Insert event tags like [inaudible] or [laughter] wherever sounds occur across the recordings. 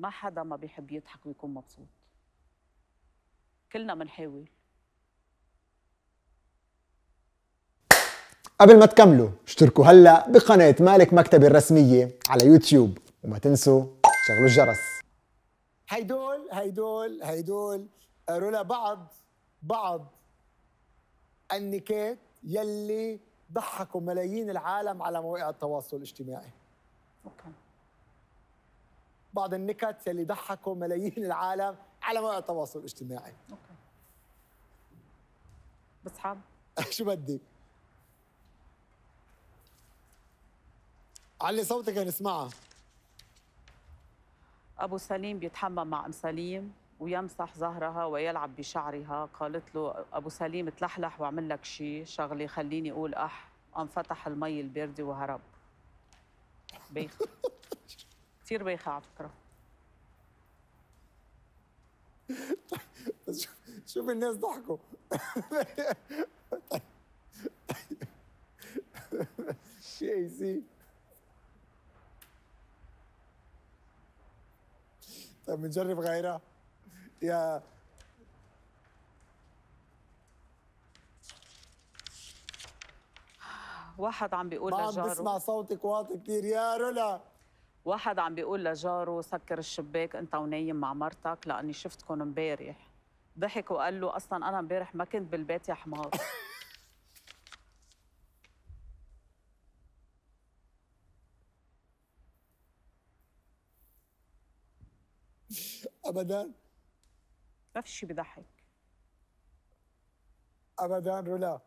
ما حدا ما بيحب يضحك ويكون مبسوط كلنا بنحاول قبل ما تكملوا اشتركوا هلا بقناة مالك مكتبي الرسمية على يوتيوب وما تنسوا شغلوا الجرس هيدول هيدول هيدول قالوا بعض بعض النكات يلي ضحكوا ملايين العالم على مواقع التواصل الاجتماعي. اوكي. بعض النكت يلي ضحكوا ملايين العالم على مواقع التواصل الاجتماعي اوكي بس حاب [laughs] شو بدك؟ علي صوتك نسمعها ابو سليم بيتحمم مع ام سليم ويمسح ظهرها ويلعب بشعرها قالت له ابو سليم تلحلح واعمل لك شيء شغلي خليني اقول اح انفتح المي البارده وهرب بيخ [laughs] كثير بايخه على فكره [laughs] شوف الناس ضحكوا شي اي سي طيب بنجرب غيرها يا واحد عم بيقول لجاره ما عم بسمع صوتك واطي كثير يا رولا واحد عم بيقول لجاره سكر الشباك انت ونايم مع مرتك لاني شفتكم امبارح ضحك وقال له اصلا انا امبارح ما كنت بالبيت يا حمار [laughs] ابدا ما في شيء بضحك ابدا رولا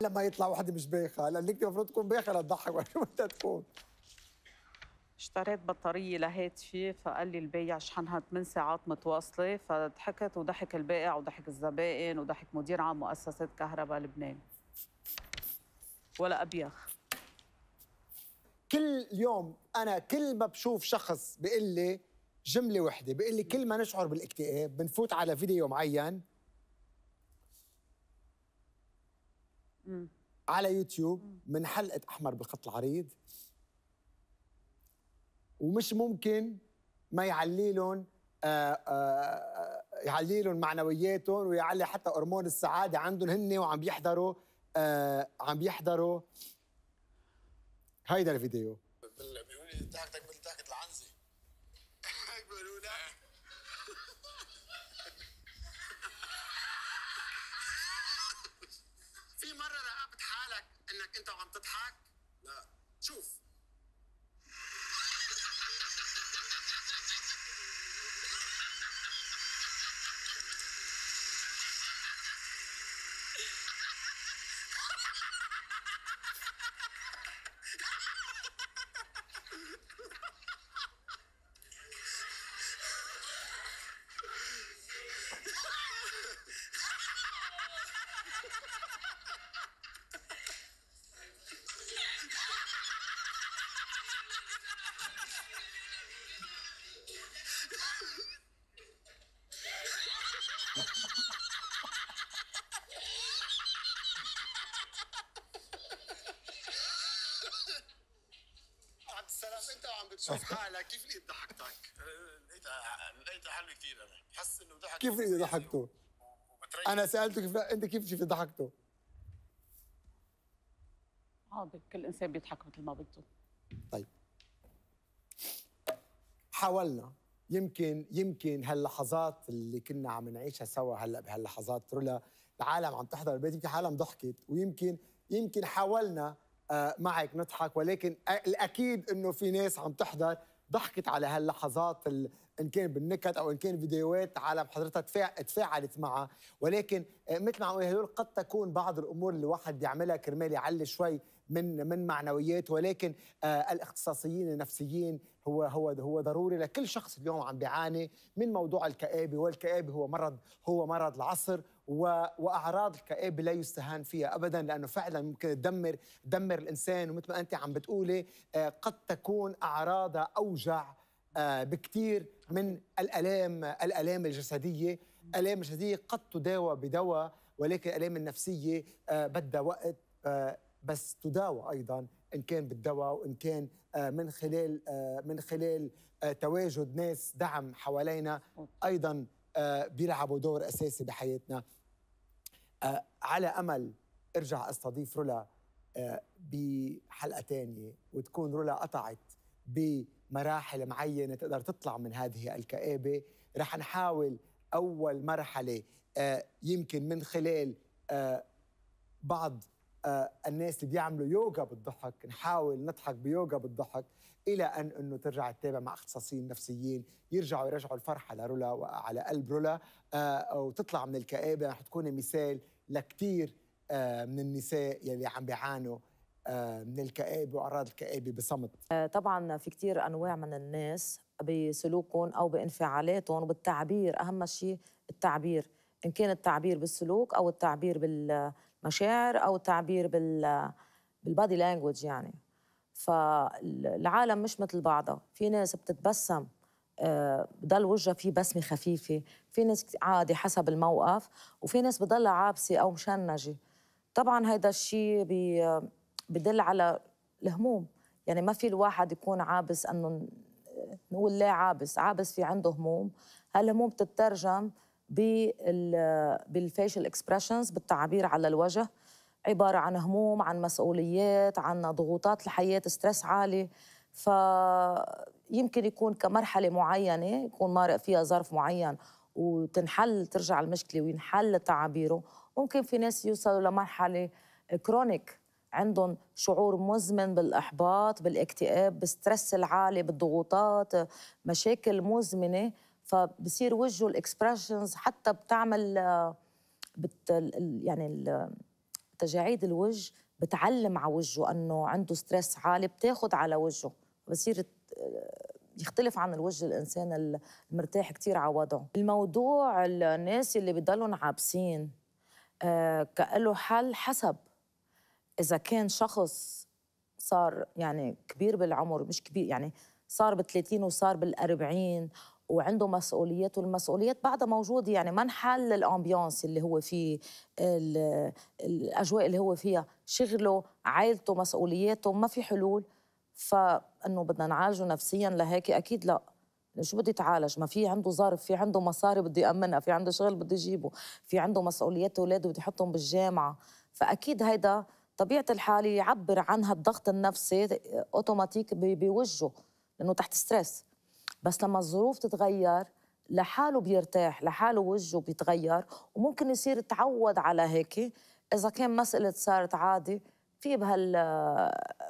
لما يطلع وحده مش بايخه لانك المفروض تكون بايخه لتضحك ولا تكون اشتريت بطارية لهاتفي فقال لي البايع شحنها 8 ساعات متواصلة فضحكت وضحك البائع وضحك الزبائن وضحك مدير عام مؤسسة كهرباء لبنان ولا أبيخ كل يوم أنا كل ما بشوف شخص بيقول لي جملة وحدة بيقول لي كل ما نشعر بالاكتئاب بنفوت على فيديو معين على يوتيوب من حلقة أحمر بالخط العريض ومش ممكن ما يعلي لهم آه، آه، يعلي لهم معنوياتهم ويعلي حتى هرمون السعاده عندهم هن وعم بيحضروا آه، عم بيحضروا هيدا الفيديو بيقولوا لي ضحكتك مثل العنزه بيقولوا لك في مره راقبت حالك انك انت وعم تضحك؟ لا شوف عبد السلام انت بتشوف حالك كيف لقيت ضحكتك؟ لقيتها أه، لقيتها حلوه كثير انا بحس انه ضحك كيف لقيت ضحكته؟ انا سالته كيف انت كيف شفت ضحكته؟ حاضر كل انسان بيضحك مثل ما بده طيب حاولنا يمكن يمكن هاللحظات اللي كنا عم نعيشها سوا هلا بهاللحظات رولا العالم عم تحضر البيت يمكن عالم ضحكت ويمكن يمكن حاولنا آه، معك نضحك ولكن الاكيد انه في ناس عم تحضر ضحكت على هاللحظات ان كان بالنكت او ان كان فيديوهات عالم حضرتها تفاعلت معها ولكن آه، مثل ما عم هدول قد تكون بعض الامور اللي الواحد بيعملها كرمال يعلي شوي من من معنويات ولكن آه الاختصاصيين النفسيين هو هو هو ضروري لكل شخص اليوم عم بيعاني من موضوع الكآبه والكآبه هو مرض هو مرض العصر واعراض الكآبه لا يستهان فيها ابدا لانه فعلا ممكن تدمر تدمر الانسان ومثل ما انت عم بتقولي آه قد تكون اعراضها اوجع آه، بكثير من الالام الالام الجسديه الالام الجسديه قد تداوى بدواء ولكن الالام النفسيه آه، بدها وقت آه، بس تداوى ايضا ان كان بالدواء وان كان من خلال من خلال تواجد ناس دعم حوالينا ايضا بيلعبوا دور اساسي بحياتنا على امل ارجع استضيف رولا بحلقه ثانيه وتكون رولا قطعت بمراحل معينه تقدر تطلع من هذه الكآبه رح نحاول اول مرحله آه، يمكن من خلال آه، بعض آه، الناس اللي بيعملوا يوغا بالضحك نحاول نضحك بيوغا بالضحك الى ان انه ترجع تتابع مع اختصاصيين نفسيين يرجعوا يرجعوا الفرحه لرولا وعلى قلب رولا وتطلع من الكآبه رح تكون مثال لكثير من النساء يلي عم بيعانوا آه، من الكآبة وأعراض الكآبة بصمت آه، طبعا في كتير أنواع من الناس بسلوكهم أو بانفعالاتهم وبالتعبير أهم شيء التعبير إن كان التعبير بالسلوك أو التعبير بالمشاعر أو التعبير بال بالبادي لانجوج يعني فالعالم مش مثل بعضها في ناس بتتبسم آه، بضل وجهها في بسمه خفيفه في ناس عادي حسب الموقف وفي ناس بضلها عابسه او مشنجه طبعا هيدا الشيء بدل على الهموم يعني ما في الواحد يكون عابس انه نقول لا عابس عابس في عنده هموم هالهموم بتترجم بالفيشل اكسبريشنز بالتعابير على الوجه عبارة عن هموم عن مسؤوليات عن ضغوطات الحياة ستريس عالي فيمكن يكون كمرحلة معينة يكون مارق فيها ظرف معين وتنحل ترجع المشكلة وينحل تعابيره ممكن في ناس يوصلوا لمرحلة كرونيك عندهم شعور مزمن بالاحباط بالاكتئاب بالسترس العالي بالضغوطات مشاكل مزمنه فبصير وجهه الاكسبريشنز حتى بتعمل بت يعني تجاعيد الوجه بتعلم على وجهه انه عنده ستريس عالي بتاخد على وجهه بصير يختلف عن الوجه الانسان المرتاح كثير على وضعه الموضوع الناس اللي بضلهم عابسين آه، كأله حل حسب اذا كان شخص صار يعني كبير بالعمر مش كبير يعني صار بال30 وصار بال40 وعنده مسؤوليات والمسؤوليات بعدها موجوده يعني ما انحل الامبيونس اللي هو فيه الاجواء اللي هو فيها شغله عائلته مسؤولياته ما في حلول فانه بدنا نعالجه نفسيا لهيك اكيد لا شو بدي يتعالج ما في عنده ظرف في عنده مصاري بدي امنها في عنده شغل بدي اجيبه في عنده مسؤوليات اولاده بدي احطهم بالجامعه فاكيد هيدا طبيعه الحال يعبر عنها الضغط النفسي اوتوماتيك بوجهه لانه تحت ستريس بس لما الظروف تتغير لحاله بيرتاح لحاله وجهه بيتغير وممكن يصير تعود على هيك اذا كان مساله صارت عادي في بهال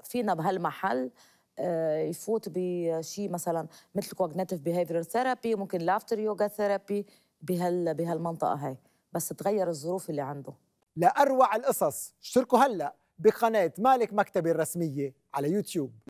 فينا بهالمحل آه، يفوت بشيء مثلا مثل كوجنيتيف بيهيفيرال ثيرابي ممكن لافتر يوجا ثيرابي بهال بهالمنطقه هاي بس تغير الظروف اللي عنده لأروع القصص اشتركوا هلأ بقناة مالك مكتبي الرسمية على يوتيوب